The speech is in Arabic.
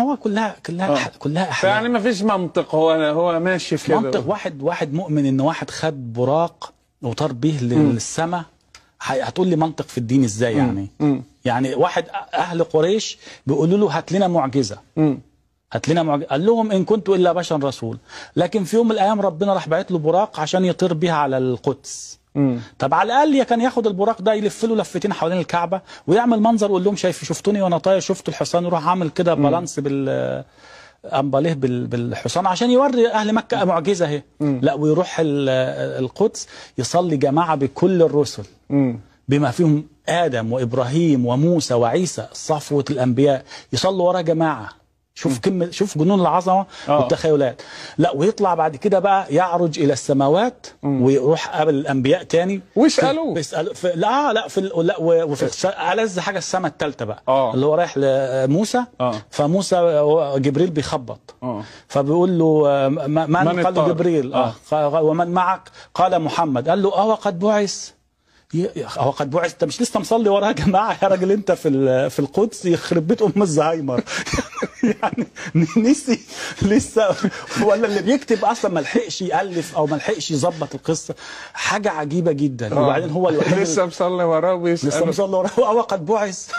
هو كلها كلها آه. كلها احلام يعني ما فيش منطق هو هو ماشي في كده منطق واحد واحد مؤمن ان واحد خد براق وطار به للسماء هتقول لي منطق في الدين ازاي يعني مم. يعني واحد اهل قريش بيقولوا له هات لنا معجزه مم. هات لنا معجزه قال لهم ان كنت الا بشر رسول لكن في يوم من الايام ربنا راح باعت له براق عشان يطير بها على القدس طب على الاقل كان ياخد البراق ده يلف له لفتين حوالين الكعبه ويعمل منظر ويقول لهم شايف شفتوني وانا طاير شفت الحصان يروح عامل كده بالانس بال امباليه بالحصان عشان يوري اهل مكه مم. معجزه اهي لا ويروح القدس يصلي جماعه بكل الرسل مم. بما فيهم ادم وابراهيم وموسى وعيسى صفوه الانبياء يصلوا ورا جماعه شوف كم شوف جنون العظمه أوه. والتخيلات لا ويطلع بعد كده بقى يعرج الى السماوات مم. ويروح قابل الانبياء تاني ويسالوه بيسالوا في لا لا في لا وفي ألذ حاجه السماء الثالثه بقى أوه. اللي هو رايح لموسى أوه. فموسى جبريل بيخبط أوه. فبيقول له آه، ما من, من قال له جبريل أوه. آه. ومن معك قال محمد قال له اه وقد بعث هو قد بعث انت مش لسه مصلي وراه يا جماعه يا راجل انت في في القدس يخرب بيت ام الزهايمر يعني نسي لسه ولا اللي بيكتب اصلا ما لحقش يالف او ما لحقش يظبط القصه حاجه عجيبه جدا آه. وبعدين هو لسه مصلي وراه وبيساله لسه مصلي وراه وقد بعث